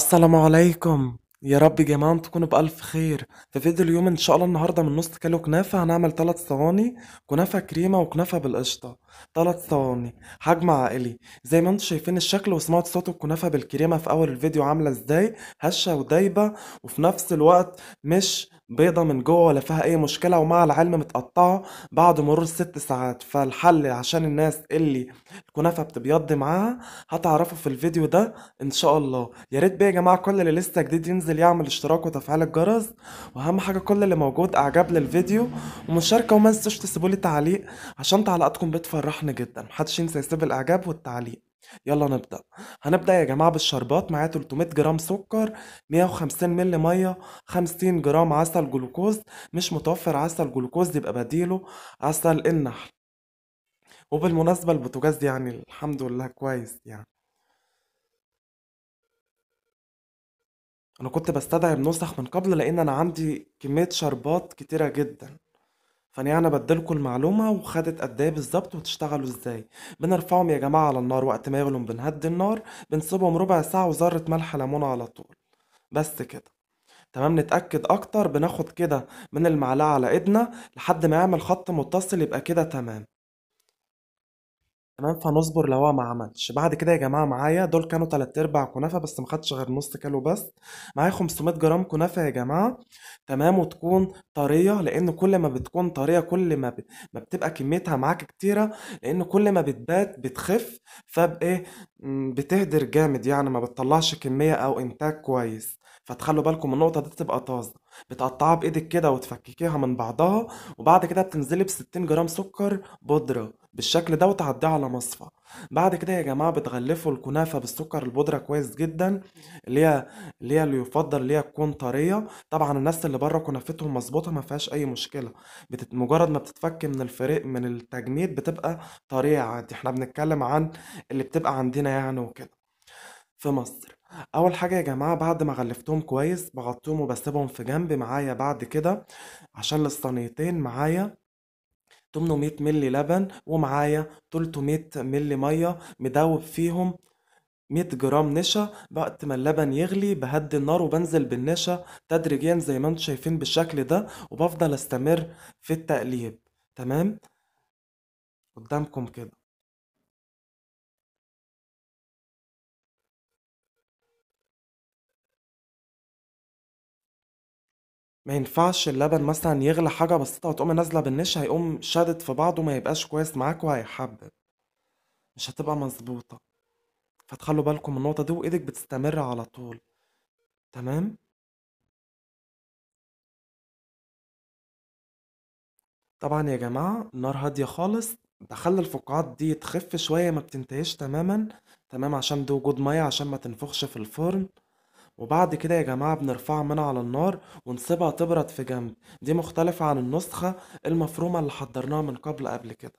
السلام عليكم يا رب يا جماعة تكونوا بألف خير في فيديو اليوم ان شاء الله النهاردة من نص كيلو كنافة هنعمل تلات صواني كنافة كريمة وكنافة بالقشطة ثلاث صواني حجم عائلي زي ما انتم شايفين الشكل وسمعت صوت الكنافه بالكريمه في اول الفيديو عامله ازاي هشه ودايبه وفي نفس الوقت مش بيضة من جوه ولا فيها اي مشكلة ومع العلم متقطعة بعد مرور ست ساعات فالحل عشان الناس اللي الكنافة بتبيض معاها هتعرفوا في الفيديو ده ان شاء الله يا ريت بقى يا جماعة كل اللي لسه جديد ينزل يعمل اشتراك وتفعيل الجرس واهم حاجة كل اللي موجود اعجاب للفيديو ومشاركة وما تنسوش تسيبولي تعليق عشان تعليقاتكم بتفرق فرحني جدا محدش ينسى يسيب الاعجاب والتعليق يلا نبدأ هنبدأ يا جماعة بالشربات معاه 300 جرام سكر 150 مل مية 50 جرام عسل جلوكوز مش متوفر عسل جلوكوز يبقى بديله عسل النحل وبالمناسبة البوتاجاز يعني الحمد لله كويس يعني أنا كنت بستدعي بنسخ من قبل لأن أنا عندي كمية شربات كتيرة جدا فانا يعني بدلكوا المعلومه وخدت قد ايه بالظبط وتشتغلوا ازاي بنرفعهم يا جماعه على النار وقت ما يغلوا بنهدي النار بنسيبهم ربع ساعه وذره ملح ليمون على طول بس كده تمام نتأكد أكتر بناخد كده من المعلقة على إيدنا لحد ما يعمل خط متصل يبقى كده تمام تمام فنصبر لو هو ما عملش بعد كده يا جماعه معايا دول كانوا تلات ارباع كنافه بس ما خدش غير نص كيلو بس معايا 500 جرام كنافه يا جماعه تمام وتكون طريه لان كل ما بتكون طريه كل ما ب... ما بتبقى كميتها معاك كتيره لان كل ما بتبات بتخف فبايه بتهدر جامد يعني ما بتطلعش كميه او انتاج كويس فتخلوا بالكم النقطة دي تبقى طازة بتقطعها بإيدك كده وتفككيها من بعضها وبعد كده بتنزلي بستين جرام سكر بودرة بالشكل ده وتعديه على مصفى بعد كده يا جماعة بتغلفوا الكنافة بالسكر البودرة كويس جدا اللي هي اللي هي اللي يفضل اللي هي تكون طرية طبعا الناس اللي بره كنافتهم مظبوطة ما فيهاش أي مشكلة بتت... مجرد ما بتتفك من الفريق من التجميد بتبقى طرية عادي احنا بنتكلم عن اللي بتبقى عندنا يعني وكده في مصر أول حاجة يا جماعة بعد ما غلفتهم كويس بغطيهم وبسيبهم في جنب معايا بعد كده عشان للصينيتين معايا 800 مللي لبن ومعايا 300 مللي مية مدوب فيهم 100 جرام نشا وقت ما اللبن يغلي بهدي النار وبنزل بالنشا تدريجيا زي ما انتم شايفين بالشكل ده وبفضل استمر في التقليب تمام قدامكم كده ما ينفعش اللبن مثلًا يغلي حاجة بسيطة وتقوم نازلة بالنِّش هيقوم شادد في بعضه ما يبقاش كويس معاك وهيحبّب، مش هتبقى مظبوطه فتخلّوا بالكم من النقطة دي وإيدِك بتستمر على طول، تمام؟ طبعًا يا جماعة النار هادية خالص، باخلّي الفقاعات دي تخِف شوية ما بتنتهيش تمامًا، تمام، عشان ده وجود مَيّة عشان ما تنفُخش في الفرن. وبعد كده يا جماعة بنرفعها من على النار ونسيبها تبرد في جنب دي مختلفة عن النسخة المفرومة اللي حضرناها من قبل قبل كده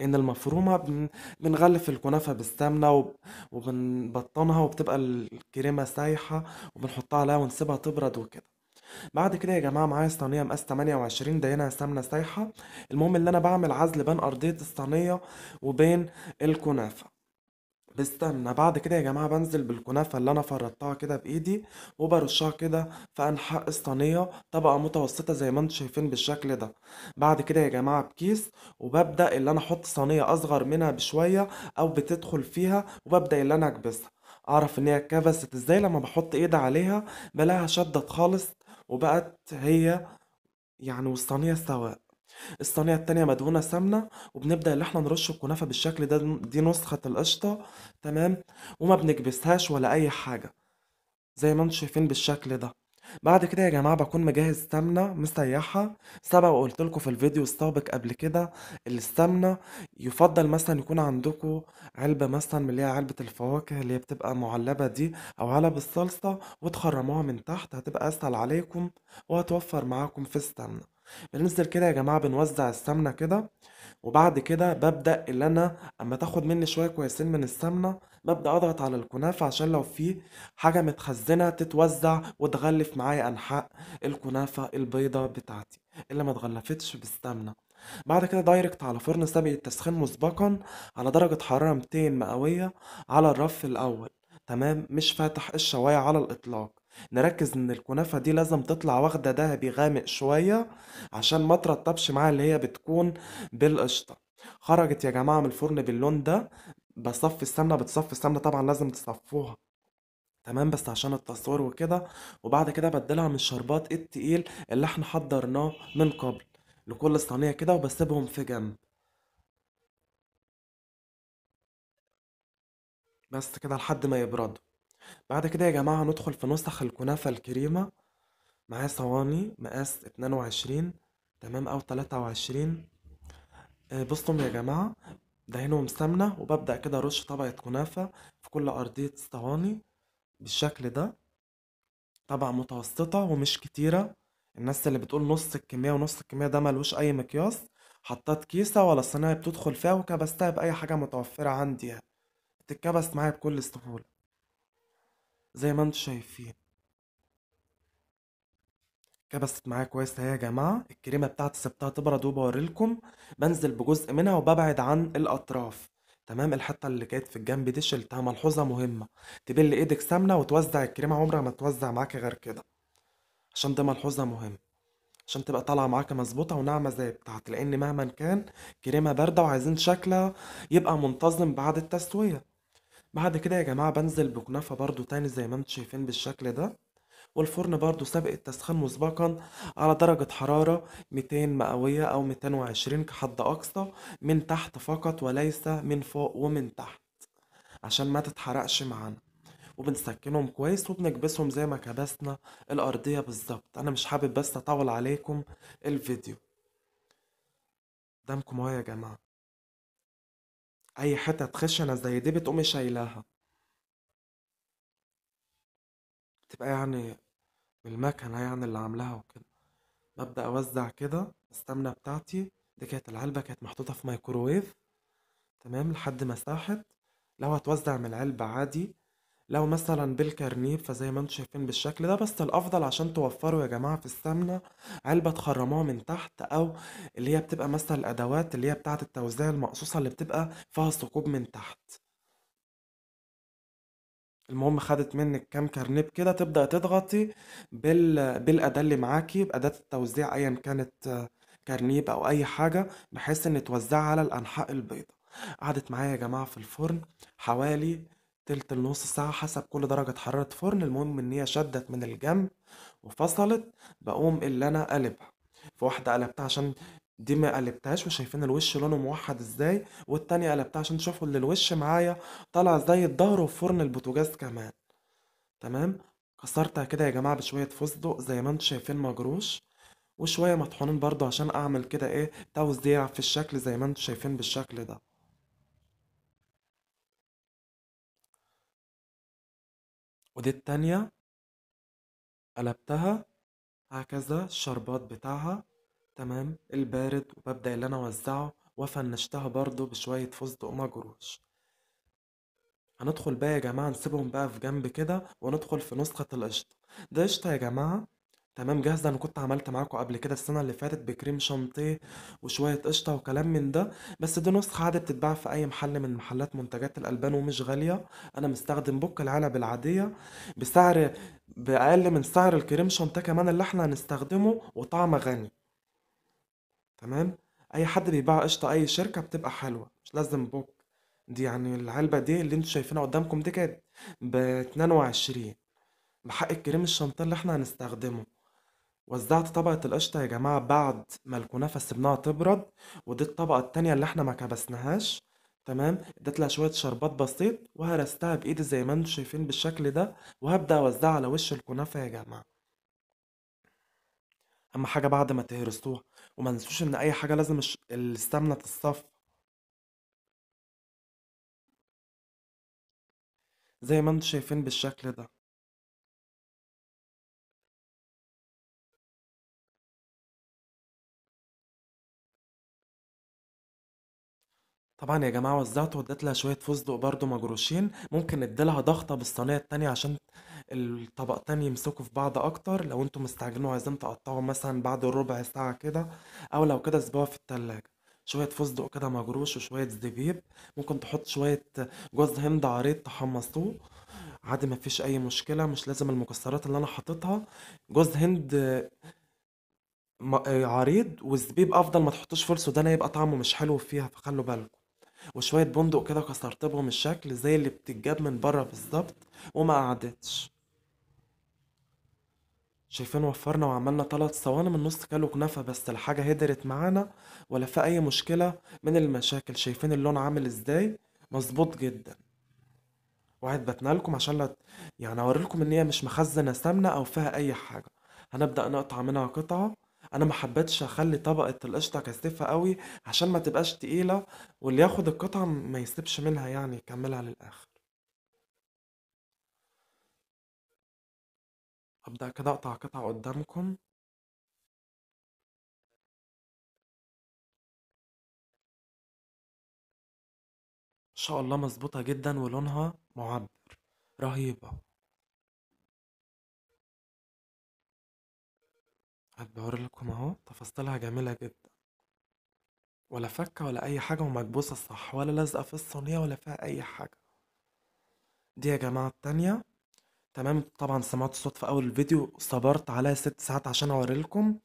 ان المفرومة بن... بنغلف الكنافة بالسمنة وبنبطنها وبتبقى الكريمة سايحة وبنحطها عليها ونسيبها تبرد وكده بعد كده يا جماعة معايا صينية مقاس 28 دهنها سمنة سايحة المهم ان انا بعمل عزل بين ارضية الصينية وبين الكنافة استنى بعد كده يا جماعة بنزل بالكنافة اللي أنا فردتها كده بإيدي وبرشها كده في أنحاء الصينية طبقة متوسطة زي ما انتم شايفين بالشكل ده بعد كده يا جماعة بكيس وببدأ ان أنا أحط صينية أصغر منها بشوية أو بتدخل فيها وببدأ ان أنا أكبسها أعرف إن هي اتكبست إزاي لما بحط إيدي عليها بلاها شدت خالص وبقت هي يعني والصينية سواء الصينية التانية مدهونة سمنة وبنبدأ اللي احنا نرش الكنافة بالشكل ده دي نسخة القشطة تمام وما بنكبسهاش ولا أي حاجة زي ما انتم شايفين بالشكل ده بعد كده يا جماعة بكون مجهز سمنة مسيحة سبق وقلت لكم في الفيديو السابق قبل كده السمنة يفضل مثلا يكون عندكم علبة مثلا اللي هي علبة الفواكه اللي هي بتبقى معلبة دي أو علب الصلصة وتخرموها من تحت هتبقى أسهل عليكم وهتوفر معاكم في السمنة بننزل كده يا جماعة بنوزع السمنة كده وبعد كده ببدأ اللي أنا أما تاخد مني شوية كويسين من السمنة ببدأ أضغط على الكنافة عشان لو في حاجة متخزنة تتوزع وتغلف معايا أنحاء الكنافة البيضة بتاعتي اللي ما اتغلفتش بالسمنة بعد كده دايركت على فرن سابق التسخين مسبقا على درجة حرارة 200 مئوية على الرف الأول تمام مش فاتح الشواية على الإطلاق نركز إن الكنافة دي لازم تطلع واخدة دهبي غامق شوية عشان ما ترطبش معاها اللي هي بتكون بالقشطة خرجت يا جماعة من الفرن باللون ده بصفي السمنة بتصفي السمنة طبعا لازم تصفوها تمام بس عشان التصوير وكده وبعد كده بدلها من الشربات التقيل اللي احنا حضرناه من قبل لكل صينية كده وبسيبهم في جنب بس كده لحد ما يبردوا بعد كده يا جماعة ندخل في نسخ الكنافة الكريمة معايا صواني مقاس اتنين وعشرين تمام أو تلاتة وعشرين آه، بصوا يا جماعة دهنهم سمنة وببدأ كده أرش طبقة كنافة في كل أرضية صواني بالشكل ده طبقة متوسطة ومش كتيرة الناس اللي بتقول نص الكمية ونص الكمية ده ملوش أي مقياس حطيت كيسة ولا صناعي بتدخل فيها وكبستها بأي حاجة متوفرة عندي يعني. تتكبس معايا بكل سهولة زي ما انتوا شايفين كبست معايا كويس اهي يا جماعه الكريمه بتاعتي سبتها تبرد وبوريلكم بنزل بجزء منها وببعد عن الاطراف تمام الحته اللي كانت في الجنب دي شلتها ملحوظه مهمه تبل ايدك سمنه وتوزع الكريمه عمرها ما توزع معاكي غير كده عشان ده ملحوظه مهمه عشان تبقى طالعه معاكي مظبوطه وناعمه زي بتاعتي لان مهما كان كريمه بارده وعايزين شكلها يبقى منتظم بعد التسويه بعد كده يا جماعة بنزل بكنافة برضو تاني زي ما انتم شايفين بالشكل ده والفرن برضو سابق التسخين مسبقا على درجة حرارة 200 مئوية أو 220 كحد أقصى من تحت فقط وليس من فوق ومن تحت عشان ما تتحرقش معانا وبنسكنهم كويس وبنكبسهم زي ما كبسنا الأرضية بالظبط أنا مش حابب بس أطول عليكم الفيديو قدامكم هوا يا جماعة اي حتة تخشنا زي دي بتقومي شايلاها بتبقى يعني بالمكنة يعني اللي عاملاها وكده ببدأ أوزع كده السمنة بتاعتي دي كانت العلبة كانت محطوطة في مايكروويف تمام لحد ما ساحت لو هتوزع من العلبة عادي لو مثلا بالكرنيب فزي ما انتوا شايفين بالشكل ده بس الافضل عشان توفروا يا جماعه في السمنه علبه تخرموها من تحت او اللي هي بتبقى مثلا الادوات اللي هي بتاعه التوزيع المقصوصه اللي بتبقى فيها ثقوب من تحت المهم خدت منك كام كرنيب كده تبدأ تضغطي بال... بالأداة اللي معاكي بأداة التوزيع أيا كانت كرنيب أو أي حاجة بحيث إن توزعها على الأنحاء البيضاء قعدت معايا يا جماعة في الفرن حوالي تلت النص ساعة حسب كل درجة حرارة فرن المهم إن هي شدت من الجنب وفصلت بقوم اللي أنا قلبها في واحدة قلبتها عشان دي ما قلبتهاش وشايفين الوش لونه موحد ازاي والتانية قلبتها عشان تشوفوا اللي الوش معايا طالع زي الظهر وفرن البوتوجاز كمان تمام كسرتها كده يا جماعة بشوية فستق زي ما انتوا شايفين مجروش وشوية مطحونين برضو عشان اعمل كده ايه توزيع في الشكل زي ما انتوا شايفين بالشكل ده ودي التانية قلبتها هكذا الشربات بتاعها تمام البارد وببدأ اللي أنا أوزعه وفنشتها برضو بشوية فستق ومجروش هندخل بقى يا جماعة نسيبهم بقى في جنب كده وندخل في نسخة القشطة ده قشطة يا جماعة تمام جاهزة أنا كنت عملت معاكم قبل كده السنة اللي فاتت بكريم شانتيه وشوية قشطة وكلام من ده بس دي نسخة عادة بتتباع في أي محل من محلات منتجات الألبان ومش غالية أنا مستخدم بوك العلب العادية بسعر بأقل من سعر الكريم شانتيه كمان اللي احنا هنستخدمه وطعم غني تمام أي حد بيباع قشطة أي شركة بتبقى حلوة مش لازم بوك دي يعني العلبة دي اللي انتوا شايفينها قدامكم دي كانت ب وعشرين بحق الكريم الشانتيه اللي احنا هنستخدمه وزعت طبقة القشطة يا جماعة بعد ما الكنافة سبناها تبرد ودي الطبقة التانية اللي احنا ما كبسناهاش تمام اديت لها شوية شربات بسيط وهرستها بإيدي زي ما انتم شايفين بالشكل ده وهبدأ أوزعها على وش الكنافة يا جماعة أهم حاجة بعد ما تهرسوها وما تنسوش إن أي حاجة لازم السمنة تتصفى زي ما انتم شايفين بالشكل ده طبعًا يا جماعة وزعته وادّيت لها شوية فستق برضه مجروشين، ممكن ادّي لها ضغطة بالصينية التانية عشان الطبقتين يمسكوا في بعض أكتر، لو أنتم مستعجلين وعايزين تقطّعوا مثلًا بعد ربع ساعة كده، أو لو كده سيبوها في التلاجة، شوية فستق كده مجروش وشوية زبيب، ممكن تحط شوية جوز هند عريض تحمّصوه عادي مفيش أي مشكلة، مش لازم المكسّرات اللي أنا حاططها، جوز هند عريض والزبيب أفضل ما تحطّوش فول سوداني يبقى طعمه مش حلو فيها فخلّوا بالكم. وشوية بندق كده كسرت بهم الشكل زي اللي بتتجاب من بره بالظبط وما قعدتش شايفين وفرنا وعملنا ثلاث صواني من نص كيلو كنافة بس الحاجة هدرت معانا ولا في أي مشكلة من المشاكل شايفين اللون عامل ازاي مظبوط جدا وقاعد بتنالكم عشان لا يعني أوريلكم إن هي مش مخزنة سمنة أو فيها أي حاجة هنبدأ نقطع منها قطعة انا ما حبيتش اخلي طبقه القشطه كثيفه قوي عشان ما تبقاش تقيله واللي ياخد القطعه ما يسيبش منها يعني يكملها للاخر ابدا كده اقطع قطعه قدامكم ان شاء الله مظبوطه جدا ولونها معبر رهيبه هتبور لكم اهو تفاصيلها جميلة جدا ولا فكة ولا أي حاجة ومكبوسة صح ولا لازقة في الصينية ولا فيها أي حاجة دي يا جماعة التانية تمام طبعا سمعت الصوت في أول الفيديو صبرت عليها ست ساعات عشان أوريلكم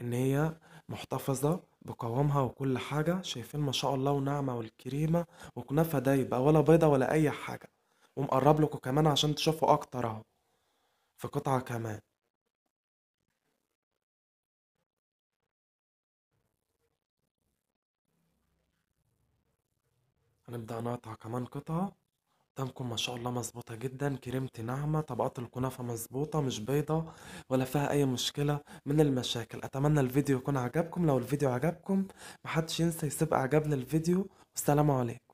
إن هي محتفظة بقوامها وكل حاجة شايفين ما شاء الله ونعمه والكريمة وكنافة دايبة ولا بيضة ولا أي حاجة ومقرب لكم كمان عشان تشوفوا أكتر أهو في قطعة كمان هنبدأ نقطع كمان قطعة قدامكم ما شاء الله مظبوطة جدا كريمتي ناعمة طبقات الكنافة مظبوطة مش بيضة ولا فيها أي مشكلة من المشاكل أتمنى الفيديو يكون عجبكم لو الفيديو عجبكم محدش ينسى يسيب إعجاب للفيديو والسلام عليكم